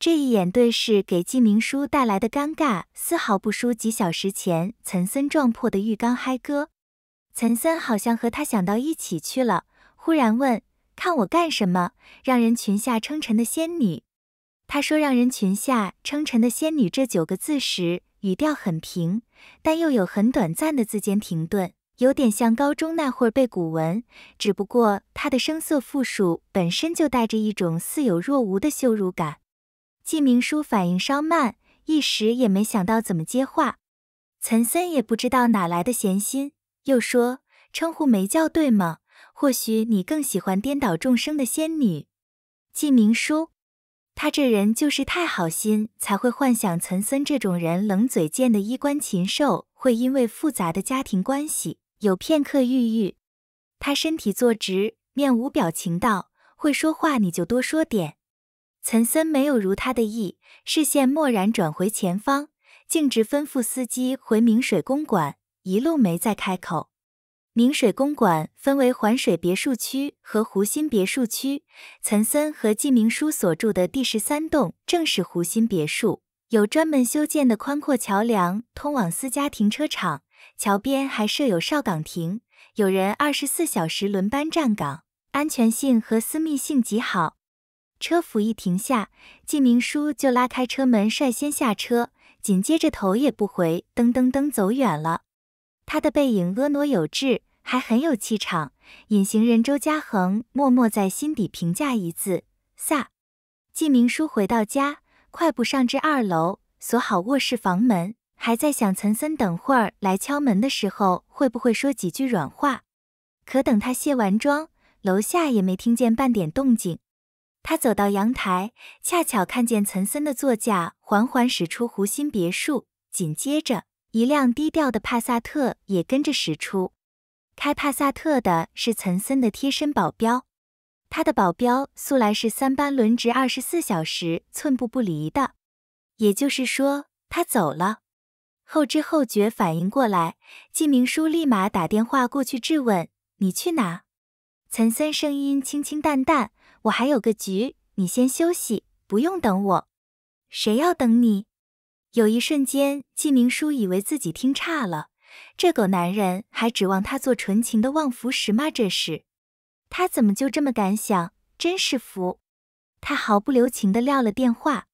这一眼对视给纪明书带来的尴尬，丝毫不输几小时前岑森撞破的浴缸嗨歌。岑森好像和他想到一起去了，忽然问：“看我干什么？”让人群下称臣的仙女。他说“让人群下称臣的仙女”这九个字时，语调很平，但又有很短暂的字间停顿，有点像高中那会儿背古文，只不过他的声色复数本身就带着一种似有若无的羞辱感。纪明书反应稍慢，一时也没想到怎么接话。岑森也不知道哪来的闲心，又说：“称呼没叫对吗？或许你更喜欢颠倒众生的仙女。”纪明书，他这人就是太好心，才会幻想岑森这种人冷嘴贱的衣冠禽兽会因为复杂的家庭关系有片刻郁郁。他身体坐直，面无表情道：“会说话你就多说点。”岑森没有如他的意，视线蓦然转回前方，径直吩咐司机回明水公馆，一路没再开口。明水公馆分为环水别墅区和湖心别墅区，岑森和季明书所住的第十三栋正是湖心别墅，有专门修建的宽阔桥梁通往私家停车场，桥边还设有哨岗亭，有人二十四小时轮班站岗，安全性和私密性极好。车夫一停下，纪明书就拉开车门，率先下车，紧接着头也不回，噔噔噔走远了。他的背影婀娜有致，还很有气场。隐形人周嘉恒默默在心底评价一字：飒。纪明书回到家，快步上至二楼，锁好卧室房门，还在想岑森等会儿来敲门的时候会不会说几句软话。可等他卸完妆，楼下也没听见半点动静。他走到阳台，恰巧看见岑森的座驾缓缓驶出湖心别墅，紧接着一辆低调的帕萨特也跟着驶出。开帕萨特的是岑森的贴身保镖，他的保镖素来是三班轮值，二十四小时寸步不离的。也就是说，他走了。后知后觉反应过来，纪明书立马打电话过去质问：“你去哪？”岑森声音清清淡淡。我还有个局，你先休息，不用等我。谁要等你？有一瞬间，纪明书以为自己听差了，这狗男人还指望他做纯情的望夫石吗？这是，他怎么就这么敢想？真是服！他毫不留情地撂了电话。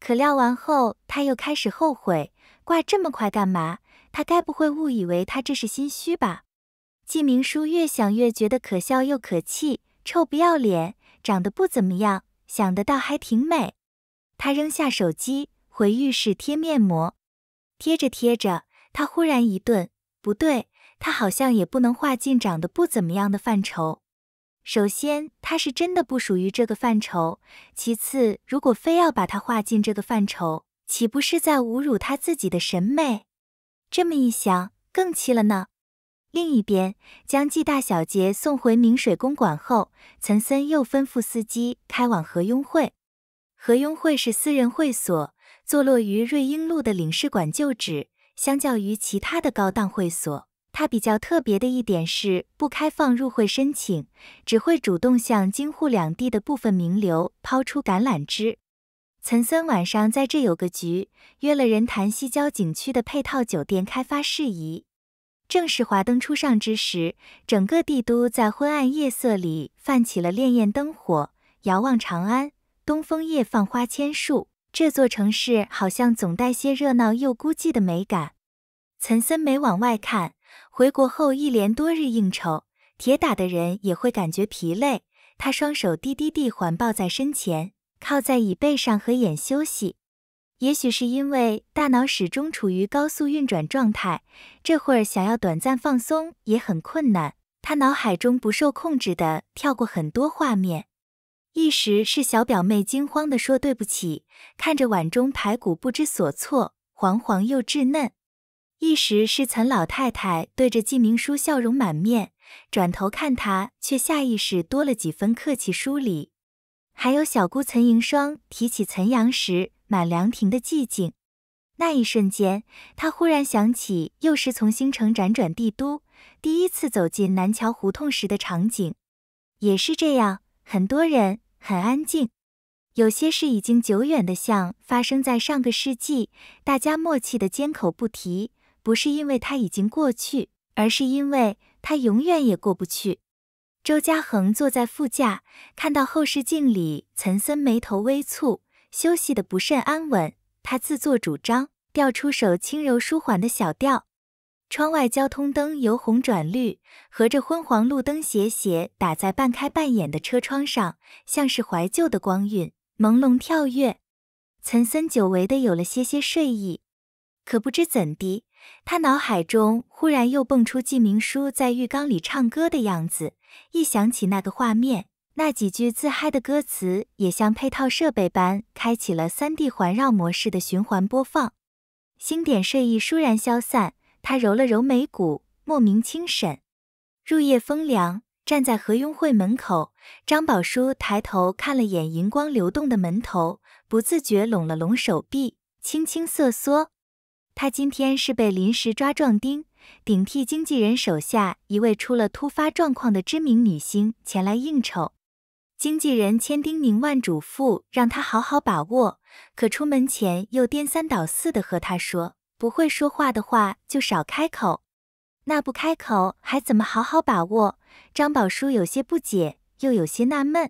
可撂完后，他又开始后悔，挂这么快干嘛？他该不会误以为他这是心虚吧？纪明书越想越觉得可笑又可气，臭不要脸！长得不怎么样，想的倒还挺美。他扔下手机，回浴室贴面膜。贴着贴着，他忽然一顿，不对，他好像也不能划进长得不怎么样的范畴。首先，他是真的不属于这个范畴；其次，如果非要把他划进这个范畴，岂不是在侮辱他自己的审美？这么一想，更气了呢。另一边，将季大小姐送回明水公馆后，岑森又吩咐司机开往和雍会。和雍会是私人会所，坐落于瑞英路的领事馆旧址。相较于其他的高档会所，它比较特别的一点是不开放入会申请，只会主动向京沪两地的部分名流抛出橄榄枝。岑森晚上在这有个局，约了人谈西郊景区的配套酒店开发事宜。正是华灯初上之时，整个帝都在昏暗夜色里泛起了潋滟灯火。遥望长安，东风夜放花千树，这座城市好像总带些热闹又孤寂的美感。岑森没往外看，回国后一连多日应酬，铁打的人也会感觉疲累。他双手滴滴地环抱在身前，靠在椅背上合眼休息。也许是因为大脑始终处于高速运转状态，这会儿想要短暂放松也很困难。他脑海中不受控制地跳过很多画面：一时是小表妹惊慌地说“对不起”，看着碗中排骨不知所措，黄黄又稚嫩；一时是岑老太太对着季明书笑容满面，转头看他却下意识多了几分客气疏离；还有小姑岑莹霜提起岑阳时。满凉亭的寂静，那一瞬间，他忽然想起，又是从星城辗转帝都，第一次走进南桥胡同时的场景，也是这样，很多人，很安静，有些事已经久远的，像发生在上个世纪，大家默契的缄口不提，不是因为它已经过去，而是因为它永远也过不去。周嘉恒坐在副驾，看到后视镜里，岑森眉头微蹙。休息得不甚安稳，他自作主张调出手轻柔舒缓的小调。窗外交通灯由红转绿，和着昏黄路灯斜斜打在半开半掩的车窗上，像是怀旧的光晕，朦胧跳跃。岑森久违的有了些些睡意，可不知怎的，他脑海中忽然又蹦出纪明书在浴缸里唱歌的样子，一想起那个画面。那几句自嗨的歌词也像配套设备般开启了三 D 环绕模式的循环播放，星点睡意倏然消散。他揉了揉眉骨，莫名清醒。入夜风凉，站在和庸会门口，张宝书抬头看了眼荧光流动的门头，不自觉拢了拢手臂，轻轻瑟缩。他今天是被临时抓壮丁，顶替经纪人手下一位出了突发状况的知名女星前来应酬。经纪人千叮咛万嘱咐，让他好好把握，可出门前又颠三倒四的和他说，不会说话的话就少开口，那不开口还怎么好好把握？张宝叔有些不解，又有些纳闷。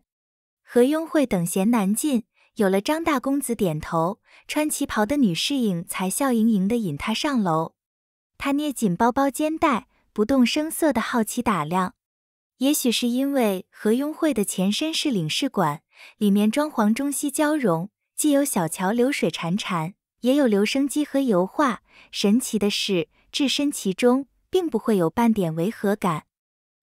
何庸会等闲难尽，有了张大公子点头，穿旗袍的女侍应才笑盈盈的引他上楼。他捏紧包包肩带，不动声色的好奇打量。也许是因为和庸会的前身是领事馆，里面装潢中西交融，既有小桥流水潺潺，也有留声机和油画。神奇的是，置身其中，并不会有半点违和感。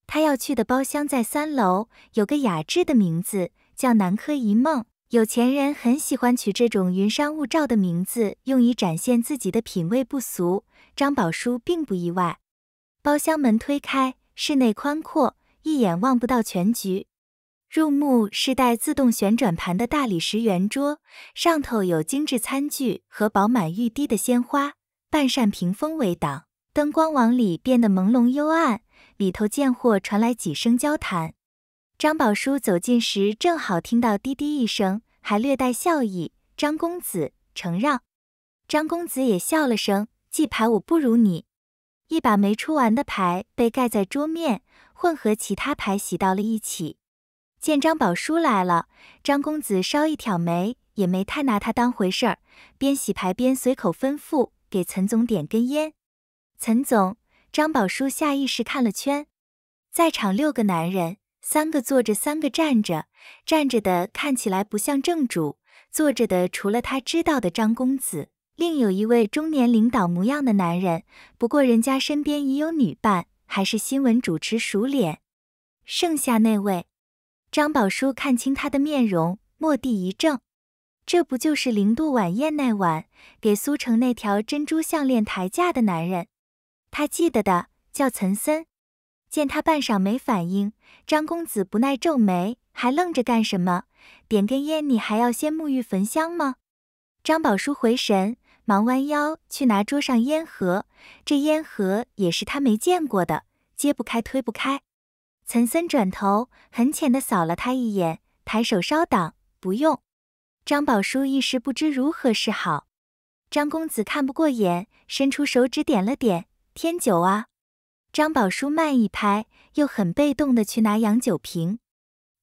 他要去的包厢在三楼，有个雅致的名字叫南柯一梦。有钱人很喜欢取这种云山雾罩的名字，用以展现自己的品味不俗。张宝书并不意外。包厢门推开，室内宽阔。一眼望不到全局，入目是带自动旋转盘的大理石圆桌，上头有精致餐具和饱满欲滴的鲜花。半扇屏风为挡，灯光往里变得朦胧幽暗。里头见货传来几声交谈。张宝叔走近时，正好听到滴滴一声，还略带笑意：“张公子，承让。”张公子也笑了声：“记牌，我不如你。”一把没出完的牌被盖在桌面。混合其他牌洗到了一起，见张宝叔来了，张公子稍一挑眉，也没太拿他当回事儿，边洗牌边随口吩咐：“给岑总点根烟。”岑总，张宝叔下意识看了圈，在场六个男人，三个坐着，三个站着，站着的看起来不像正主，坐着的除了他知道的张公子，另有一位中年领导模样的男人，不过人家身边已有女伴。还是新闻主持熟脸，剩下那位，张宝书看清他的面容，蓦地一怔，这不就是零度晚宴那晚给苏城那条珍珠项链抬价的男人？他记得的叫岑森。见他半晌没反应，张公子不耐皱眉，还愣着干什么？点根烟，你还要先沐浴焚香吗？张宝书回神。忙弯腰去拿桌上烟盒，这烟盒也是他没见过的，揭不开，推不开。岑森转头，很浅的扫了他一眼，抬手稍挡，不用。张宝叔一时不知如何是好。张公子看不过眼，伸出手指点了点，添酒啊。张宝叔慢一拍，又很被动的去拿洋酒瓶。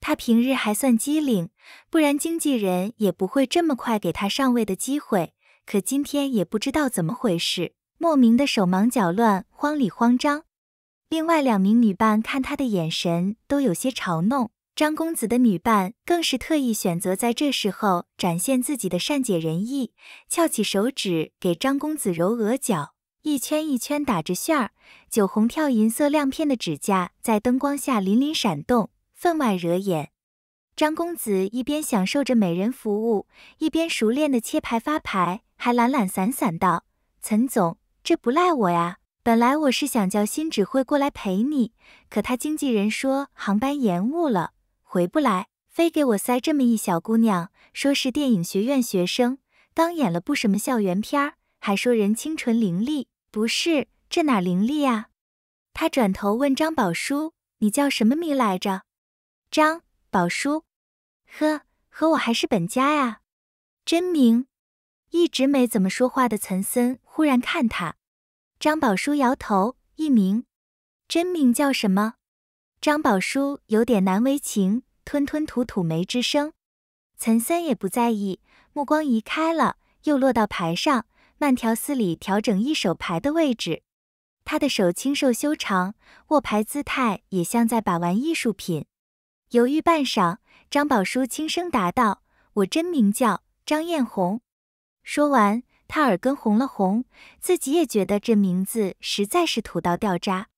他平日还算机灵，不然经纪人也不会这么快给他上位的机会。可今天也不知道怎么回事，莫名的手忙脚乱，慌里慌张。另外两名女伴看他的眼神都有些嘲弄，张公子的女伴更是特意选择在这时候展现自己的善解人意，翘起手指给张公子揉额角，一圈一圈打着旋儿，酒红跳银色亮片的指甲在灯光下粼粼闪动，分外惹眼。张公子一边享受着美人服务，一边熟练的切牌发牌。还懒懒散散道：“岑总，这不赖我呀。本来我是想叫新指挥过来陪你，可他经纪人说航班延误了，回不来，非给我塞这么一小姑娘，说是电影学院学生，刚演了部什么校园片儿，还说人清纯伶俐。不是，这哪伶俐呀？”他转头问张宝叔：“你叫什么名来着？”张宝叔，呵，和我还是本家呀。”真名。一直没怎么说话的岑森忽然看他，张宝书摇头，艺名，真名叫什么？张宝书有点难为情，吞吞吐吐没吱声。岑森也不在意，目光移开了，又落到牌上，慢条斯理调整一手牌的位置。他的手清瘦修长，握牌姿态也像在把玩艺术品。犹豫半晌，张宝书轻声答道：“我真名叫张艳红。”说完，他耳根红了红，自己也觉得这名字实在是土到掉渣。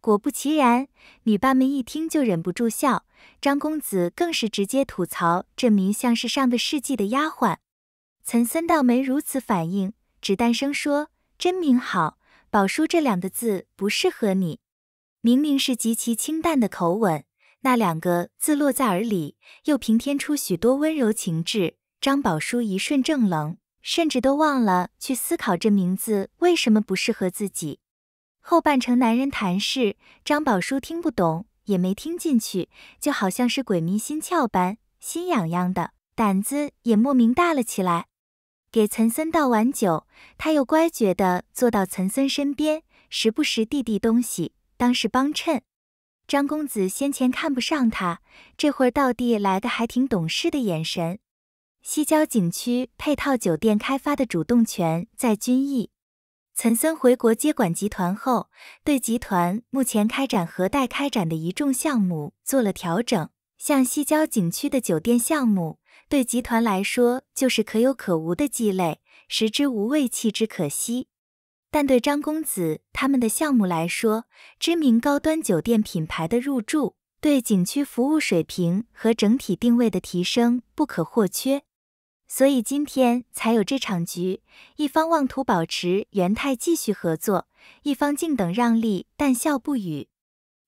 果不其然，女伴们一听就忍不住笑，张公子更是直接吐槽这名像是上个世纪的丫鬟。岑森倒没如此反应，只淡声说：“真名好，宝叔这两个字不适合你。”明明是极其清淡的口吻，那两个字落在耳里，又平添出许多温柔情致。张宝叔一瞬正冷。甚至都忘了去思考这名字为什么不适合自己。后半程，男人谈事，张宝书听不懂也没听进去，就好像是鬼迷心窍般，心痒痒的，胆子也莫名大了起来。给岑森倒完酒，他又乖觉地坐到岑森身边，时不时递递东西，当是帮衬。张公子先前看不上他，这会儿到地来个还挺懂事的眼神。西郊景区配套酒店开发的主动权在君毅。岑森回国接管集团后，对集团目前开展和待开展的一众项目做了调整。像西郊景区的酒店项目，对集团来说就是可有可无的鸡肋，食之无味，弃之可惜。但对张公子他们的项目来说，知名高端酒店品牌的入驻，对景区服务水平和整体定位的提升不可或缺。所以今天才有这场局，一方妄图保持元泰继续合作，一方静等让利，但笑不语。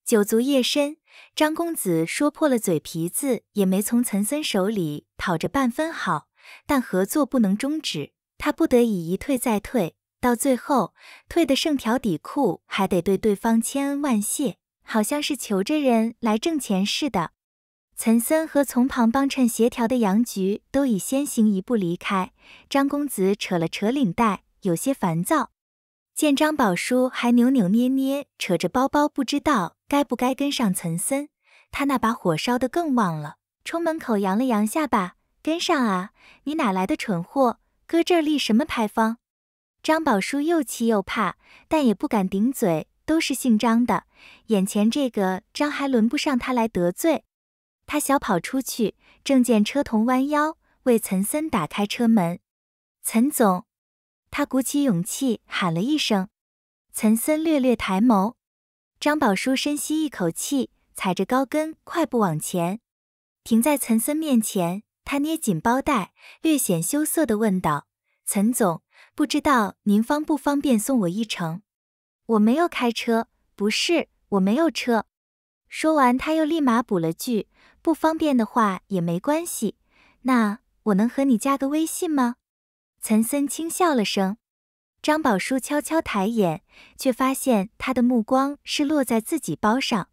酒足夜深，张公子说破了嘴皮子，也没从岑森手里讨着半分好。但合作不能终止，他不得已一退再退，到最后退的剩条底裤，还得对对方千恩万谢，好像是求着人来挣钱似的。岑森和从旁帮衬协调的杨菊都已先行一步离开。张公子扯了扯领带，有些烦躁。见张宝叔还扭扭捏捏，扯着包包，不知道该不该跟上岑森，他那把火烧得更旺了，冲门口扬了扬下巴：“跟上啊！你哪来的蠢货，搁这儿立什么牌坊？”张宝叔又气又怕，但也不敢顶嘴。都是姓张的，眼前这个张还轮不上他来得罪。他小跑出去，正见车童弯腰为岑森打开车门。岑总，他鼓起勇气喊了一声。岑森略略抬眸，张宝叔深吸一口气，踩着高跟快步往前，停在岑森面前。他捏紧包带，略显羞涩地问道：“岑总，不知道您方不方便送我一程？我没有开车，不是我没有车。”说完，他又立马补了句。不方便的话也没关系，那我能和你加个微信吗？岑森轻笑了声，张宝叔悄悄抬眼，却发现他的目光是落在自己包上。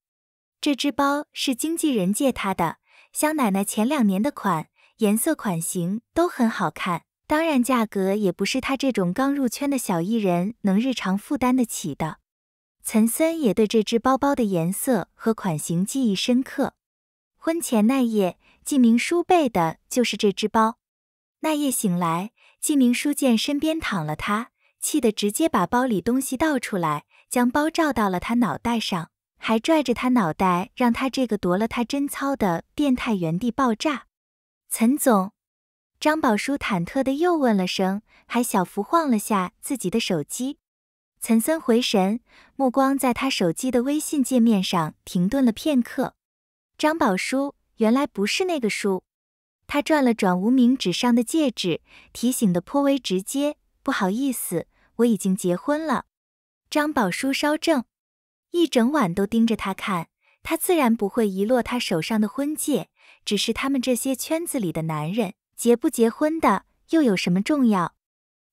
这只包是经纪人借他的，香奶奶前两年的款，颜色款型都很好看，当然价格也不是他这种刚入圈的小艺人能日常负担得起的。岑森也对这只包包的颜色和款型记忆深刻。婚前那夜，纪明书背的就是这只包。那夜醒来，纪明书见身边躺了他，气得直接把包里东西倒出来，将包罩到了他脑袋上，还拽着他脑袋，让他这个夺了他贞操的变态原地爆炸。岑总，张宝书忐忑的又问了声，还小幅晃了下自己的手机。岑森回神，目光在他手机的微信界面上停顿了片刻。张宝书原来不是那个书，他转了转无名指上的戒指，提醒的颇为直接。不好意思，我已经结婚了。张宝书稍怔，一整晚都盯着他看，他自然不会遗落他手上的婚戒。只是他们这些圈子里的男人，结不结婚的又有什么重要？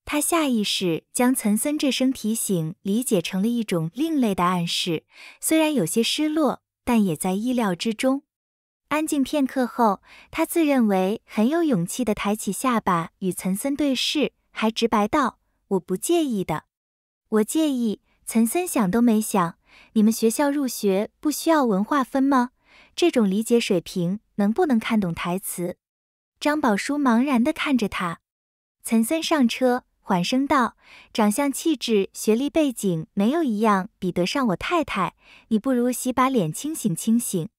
他下意识将岑森这声提醒理解成了一种另类的暗示，虽然有些失落。但也在意料之中。安静片刻后，他自认为很有勇气的抬起下巴与岑森对视，还直白道：“我不介意的。”“我介意。”岑森想都没想：“你们学校入学不需要文化分吗？这种理解水平能不能看懂台词？”张宝书茫然地看着他。岑森上车。缓声道：“长相、气质、学历、背景，没有一样比得上我太太。你不如洗把脸，清醒清醒。”